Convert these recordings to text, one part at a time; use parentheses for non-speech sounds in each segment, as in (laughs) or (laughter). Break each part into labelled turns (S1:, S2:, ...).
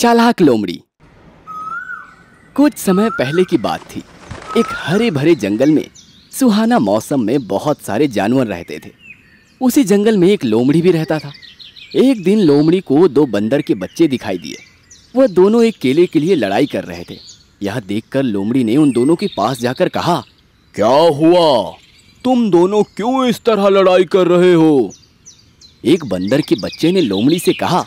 S1: चालाक लोमड़ी कुछ समय पहले की बात थी एक हरे भरे जंगल में सुहाना मौसम में बहुत सारे जानवर रहते थे उसी जंगल में एक लोमड़ी भी रहता था एक दिन लोमड़ी को दो बंदर के बच्चे दिखाई दिए वह दोनों एक केले के लिए लड़ाई कर रहे थे यह देखकर लोमड़ी ने उन दोनों के पास जाकर कहा क्या हुआ तुम दोनों क्यों इस तरह लड़ाई कर रहे हो एक बंदर के बच्चे ने लोमड़ी से कहा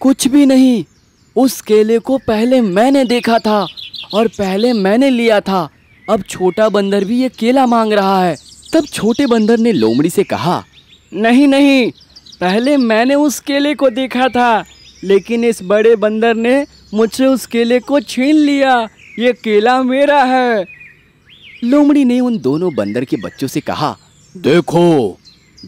S1: कुछ भी नहीं उस केले को पहले मैंने देखा था और पहले मैंने लिया था अब छोटा बंदर भी ये केला मांग रहा है तब छोटे बंदर ने लोमड़ी से कहा नहीं नहीं पहले मैंने उस केले को देखा था लेकिन इस बड़े बंदर ने मुझसे उस केले को छीन लिया ये केला मेरा है लोमड़ी ने उन दोनों बंदर के बच्चों से कहा देखो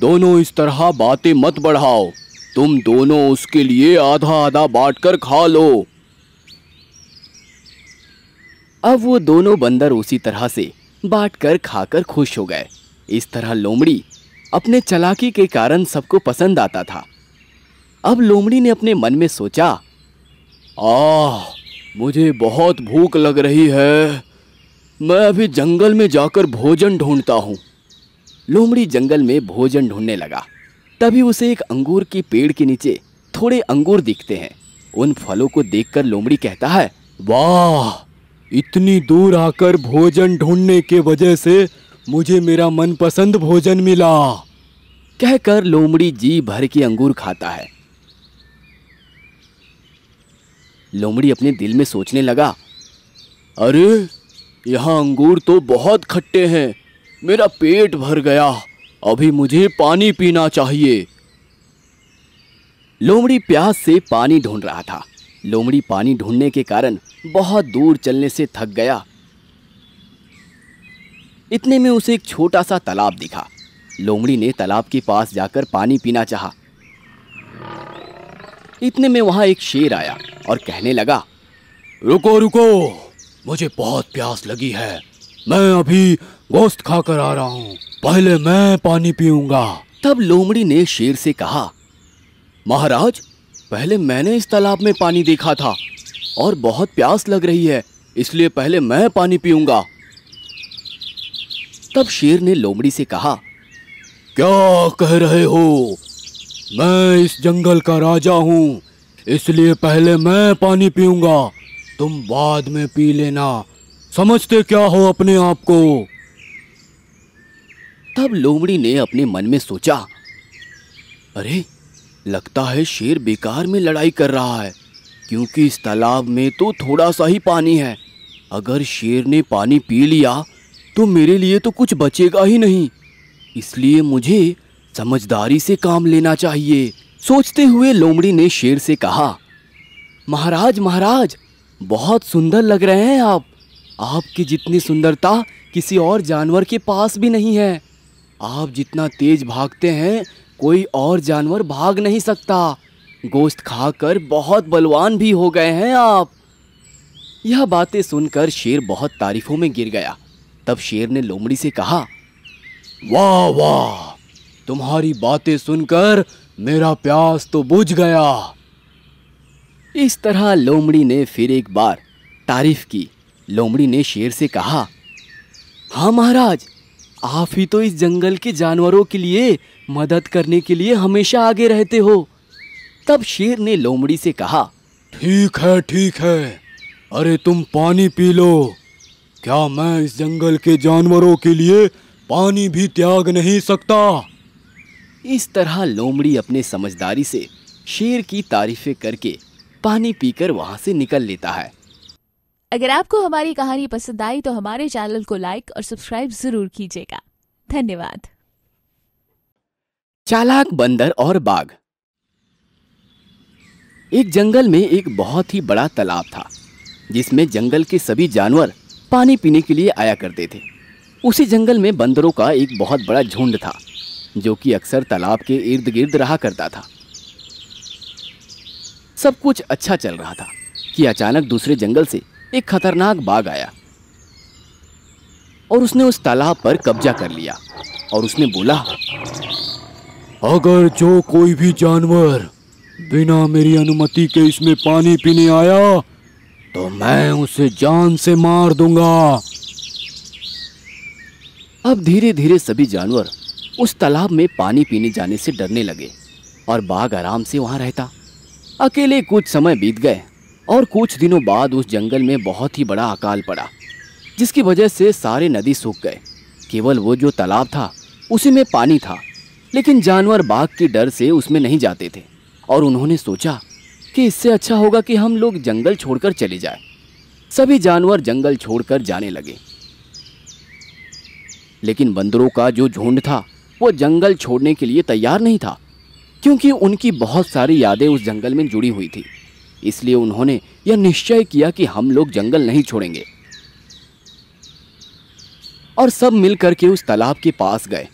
S1: दोनों इस तरह बातें मत बढ़ाओ तुम दोनों उसके लिए आधा आधा बांटकर खा लो अब वो दोनों बंदर उसी तरह से बांटकर खाकर खुश हो गए इस तरह लोमड़ी अपने चलाकी के कारण सबको पसंद आता था अब लोमड़ी ने अपने मन में सोचा आह मुझे बहुत भूख लग रही है मैं अभी जंगल में जाकर भोजन ढूंढता हूँ लोमड़ी जंगल में भोजन ढूंढने लगा तभी उसे एक अंगूर के पेड़ के नीचे थोड़े अंगूर दिखते हैं उन फलों को देखकर लोमड़ी कहता है वाह इतनी दूर आकर भोजन ढूंढने के वजह से मुझे मेरा मनपसंद भोजन मिला कहकर लोमड़ी जी भर के अंगूर खाता है लोमड़ी अपने दिल में सोचने लगा अरे यहाँ अंगूर तो बहुत खट्टे हैं मेरा पेट भर गया अभी मुझे पानी पीना चाहिए लोमड़ी प्यास से पानी ढूंढ रहा था लोमड़ी पानी ढूंढने के कारण बहुत दूर चलने से थक गया इतने में उसे एक छोटा सा तालाब दिखा लोमड़ी ने तालाब के पास जाकर पानी पीना चाहा। इतने में वहां एक शेर आया और कहने लगा रुको रुको मुझे बहुत प्यास लगी है मैं अभी गोश्त खाकर आ रहा हूं पहले मैं पानी पीऊंगा तब लोमड़ी ने शेर से कहा महाराज पहले मैंने इस तालाब में पानी देखा था और बहुत प्यास लग रही है इसलिए पहले मैं पानी पीऊंगा तब शेर ने लोमड़ी से कहा क्या कह रहे हो मैं इस जंगल का राजा हूँ इसलिए पहले मैं पानी पीऊंगा तुम बाद में पी लेना समझते क्या हो अपने आप को तब लोमड़ी ने अपने मन में सोचा अरे लगता है शेर बेकार में लड़ाई कर रहा है क्योंकि इस तालाब में तो थोड़ा सा ही पानी है अगर शेर ने पानी पी लिया तो मेरे लिए तो कुछ बचेगा ही नहीं इसलिए मुझे समझदारी से काम लेना चाहिए सोचते हुए लोमड़ी ने शेर से कहा महाराज महाराज बहुत सुंदर लग रहे हैं आप आपकी जितनी सुंदरता किसी और जानवर के पास भी नहीं है आप जितना तेज भागते हैं कोई और जानवर भाग नहीं सकता गोश्त खाकर बहुत बलवान भी हो गए हैं आप यह बातें सुनकर शेर बहुत तारीफों में गिर गया तब शेर ने लोमड़ी से कहा वाह वाह तुम्हारी बातें सुनकर मेरा प्यास तो बुझ गया इस तरह लोमड़ी ने फिर एक बार तारीफ की लोमड़ी ने शेर से कहा हाँ महाराज आप ही तो इस जंगल के जानवरों के लिए मदद करने के लिए हमेशा आगे रहते हो तब शेर ने लोमड़ी से कहा ठीक है ठीक है अरे तुम पानी पी लो क्या मैं इस जंगल के जानवरों के लिए पानी भी त्याग नहीं सकता इस तरह लोमड़ी अपने समझदारी से शेर की तारीफें करके पानी पीकर वहाँ से निकल लेता है अगर आपको हमारी कहानी पसंद आई तो हमारे चैनल को लाइक और सब्सक्राइब जरूर कीजिएगा धन्यवाद चालाक बंदर और बाघ एक जंगल में एक बहुत ही बड़ा तालाब था जिसमें जंगल के सभी जानवर पानी पीने के लिए आया करते थे उसी जंगल में बंदरों का एक बहुत बड़ा झुंड था जो कि अक्सर तालाब के इर्द गिर्द रहा करता था सब कुछ अच्छा चल रहा था कि अचानक दूसरे जंगल से एक खतरनाक बाघ आया और उसने उस तालाब पर कब्जा कर लिया और उसने बोला अगर जो कोई भी जानवर बिना मेरी अनुमति के इसमें पानी पीने आया तो मैं उसे जान से मार दूंगा अब धीरे धीरे सभी जानवर उस तालाब में पानी पीने जाने से डरने लगे और बाघ आराम से वहां रहता अकेले कुछ समय बीत गए और कुछ दिनों बाद उस जंगल में बहुत ही बड़ा अकाल पड़ा जिसकी वजह से सारे नदी सूख गए केवल वो जो तालाब था उसी में पानी था लेकिन जानवर बाघ के डर से उसमें नहीं जाते थे और उन्होंने सोचा कि इससे अच्छा होगा कि हम लोग जंगल छोड़कर चले जाए सभी जानवर जंगल छोड़कर जाने लगे लेकिन बंदरों का जो झुंड था वो जंगल छोड़ने के लिए तैयार नहीं था क्योंकि उनकी बहुत सारी यादें उस जंगल में जुड़ी हुई थी इसलिए उन्होंने यह निश्चय किया कि हम लोग जंगल नहीं छोड़ेंगे और सब मिलकर के उस तालाब के पास गए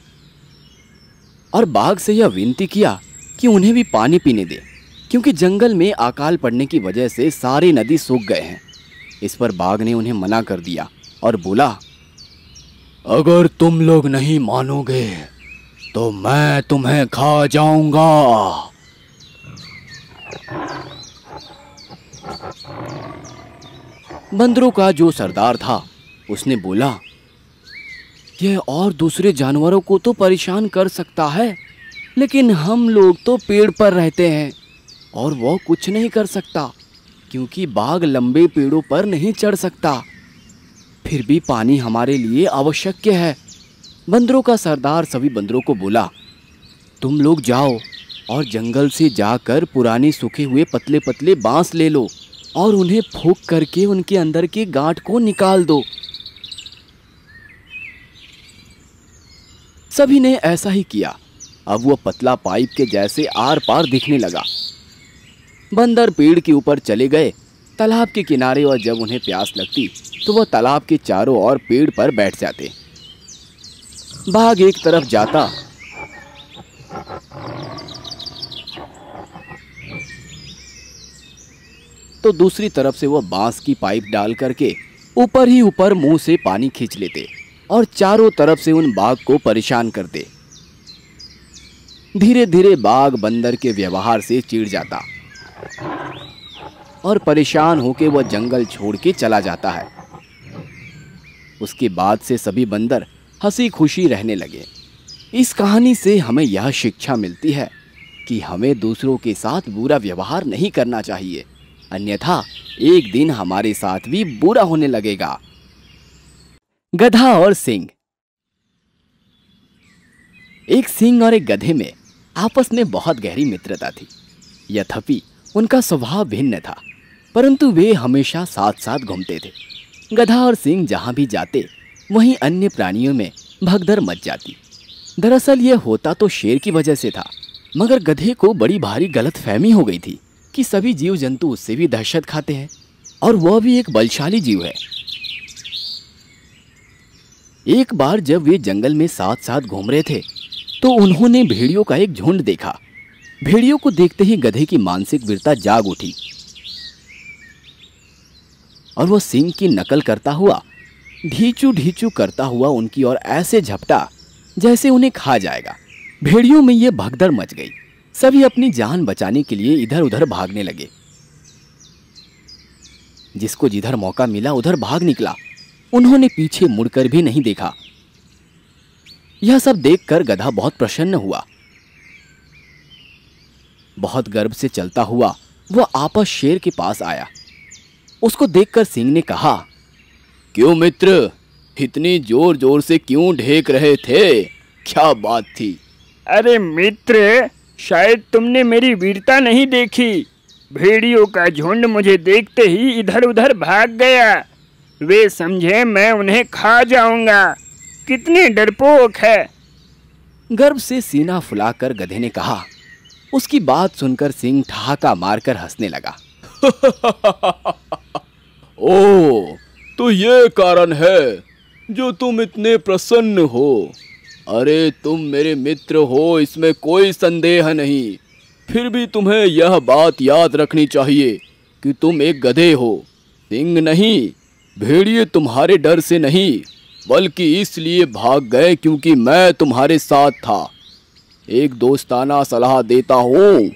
S1: और बाघ से यह विनती किया कि उन्हें भी पानी पीने दे क्योंकि जंगल में अकाल पड़ने की वजह से सारी नदी सूख गए हैं इस पर बाघ ने उन्हें मना कर दिया और बोला अगर तुम लोग नहीं मानोगे तो मैं तुम्हें खा जाऊंगा बंदरों का जो सरदार था उसने बोला यह और दूसरे जानवरों को तो परेशान कर सकता है लेकिन हम लोग तो पेड़ पर रहते हैं और वो कुछ नहीं कर सकता क्योंकि बाघ लंबे पेड़ों पर नहीं चढ़ सकता फिर भी पानी हमारे लिए आवश्यक है बंदरों का सरदार सभी बंदरों को बोला तुम लोग जाओ और जंगल से जाकर पुराने सूखे हुए पतले पतले बांस ले लो और उन्हें फूक करके उनके अंदर की गांठ को निकाल दो सभी ने ऐसा ही किया अब वह पतला पाइप के जैसे आर पार दिखने लगा बंदर पेड़ के ऊपर चले गए तालाब के किनारे और जब उन्हें प्यास लगती तो वह तालाब के चारों ओर पेड़ पर बैठ जाते बाघ एक तरफ जाता तो दूसरी तरफ से वह बांस की पाइप डाल करके ऊपर ही ऊपर मुंह से पानी खींच लेते और चारों तरफ से उन बाघ को परेशान करते धीरे धीरे बाघ बंदर के व्यवहार से चिड़ जाता और परेशान होकर वह जंगल छोड़ के चला जाता है उसके बाद से सभी बंदर हंसी खुशी रहने लगे इस कहानी से हमें यह शिक्षा मिलती है कि हमें दूसरों के साथ बुरा व्यवहार नहीं करना चाहिए अन्यथा एक दिन हमारे साथ भी बुरा होने लगेगा गधा और सिंह एक सिंह और एक गधे में आपस में बहुत गहरी मित्रता थी यद्यपि उनका स्वभाव भिन्न था परंतु वे हमेशा साथ साथ घूमते थे गधा और सिंह जहाँ भी जाते वहीं अन्य प्राणियों में भगदर मच जाती दरअसल यह होता तो शेर की वजह से था मगर गधे को बड़ी भारी गलत फहमी हो गई थी कि सभी जीव जंतु उससे भी दहशत खाते हैं और वह भी एक बलशाली जीव है एक बार जब वे जंगल में साथ साथ घूम रहे थे तो उन्होंने भेड़ियों का एक झुंड देखा भेड़ियों को देखते ही गधे की मानसिक वीरता जाग उठी और वह सिंह की नकल करता हुआ ढीचू ढीचू करता हुआ उनकी ओर ऐसे झपटा जैसे उन्हें खा जाएगा भेड़ियों में यह भगदड़ मच गई सभी अपनी जान बचाने के लिए इधर उधर भागने लगे जिसको जिधर मौका मिला उधर भाग निकला उन्होंने पीछे मुड़कर भी नहीं देखा यह सब देखकर गधा बहुत प्रसन्न हुआ बहुत गर्व से चलता हुआ वह आपस शेर के पास आया उसको देखकर सिंह ने कहा क्यों मित्र इतनी जोर जोर से क्यों ढेक रहे थे क्या बात थी अरे मित्र शायद तुमने मेरी वीरता नहीं देखी भेड़ियों का झुंड मुझे देखते ही इधर उधर भाग गया वे समझे मैं उन्हें खा जाऊंगा कितने डरपोक है गर्व से सीना फुलाकर गधे ने कहा उसकी बात सुनकर सिंह ठहाका मारकर हंसने लगा (laughs) ओ तो ये कारण है जो तुम इतने प्रसन्न हो अरे तुम मेरे मित्र हो इसमें कोई संदेह नहीं फिर भी तुम्हें यह बात याद रखनी चाहिए कि तुम एक गधे हो सिंह नहीं भेड़िए तुम्हारे डर से नहीं बल्कि इसलिए भाग गए क्योंकि मैं तुम्हारे साथ था एक दोस्ताना सलाह देता हूँ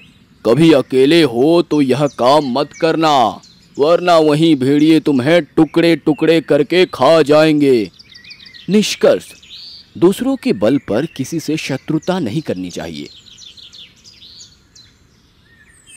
S1: कभी अकेले हो तो यह काम मत करना वरना वहीं भेड़िए तुम्हें टुकड़े टुकड़े करके खा जाएंगे निष्कर्ष दूसरों के बल पर किसी से शत्रुता नहीं करनी चाहिए